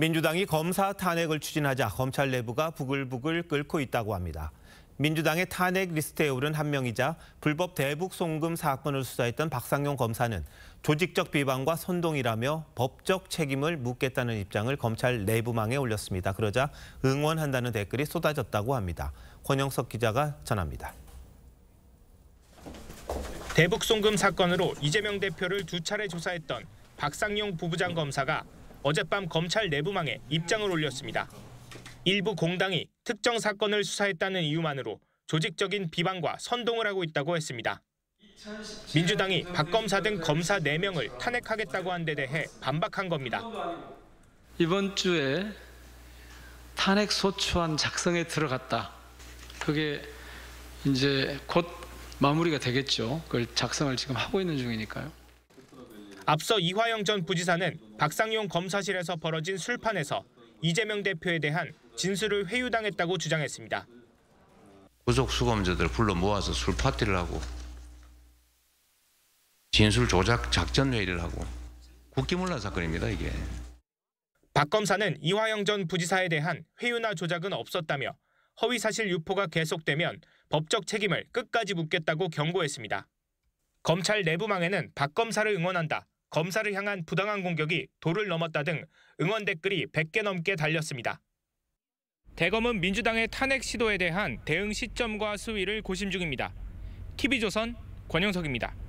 민주당이 검사 탄핵을 추진하자 검찰 내부가 부글부글 끓고 있다고 합니다. 민주당의 탄핵 리스트에 오른 한 명이자 불법 대북 송금 사건을 수사했던 박상용 검사는 조직적 비방과 선동이라며 법적 책임을 묻겠다는 입장을 검찰 내부망에 올렸습니다. 그러자 응원한다는 댓글이 쏟아졌다고 합니다. 권영석 기자가 전합니다. 대북 송금 사건으로 이재명 대표를 두 차례 조사했던 박상용 부부장 검사가 어젯밤 검찰 내부망에 입장을 올렸습니다. 일부 공당이 특정 사건을 수사했다는 이유만으로 조직적인 비방과 선동을 하고 있다고 했습니다. 민주당이 박 검사 등 검사 4명을 탄핵하겠다고 한 데 대해 반박한 겁니다. 이번 주에 탄핵 소추안 작성에 들어갔다. 그게 이제 곧 마무리가 되겠죠. 그걸 작성을 지금 하고 있는 중이니까요. 앞서 이화영 전 부지사는 박상용 검사실에서 벌어진 술판에서 이재명 대표에 대한 진술을 회유당했다고 주장했습니다. 구속 수감자들 불러 모아서 술 파티를 하고 진술 조작 작전 회의를 하고 국기문란 사건입니다 이게. 박 검사는 이화영 전 부지사에 대한 회유나 조작은 없었다며 허위 사실 유포가 계속되면 법적 책임을 끝까지 묻겠다고 경고했습니다. 검찰 내부망에는 박 검사를 응원한다. 검사를 향한 부당한 공격이 도를 넘었다 등 응원 댓글이 100개 넘게 달렸습니다. 대검은 민주당의 탄핵 시도에 대한 대응 시점과 수위를 고심 중입니다. TV조선 권영석입니다.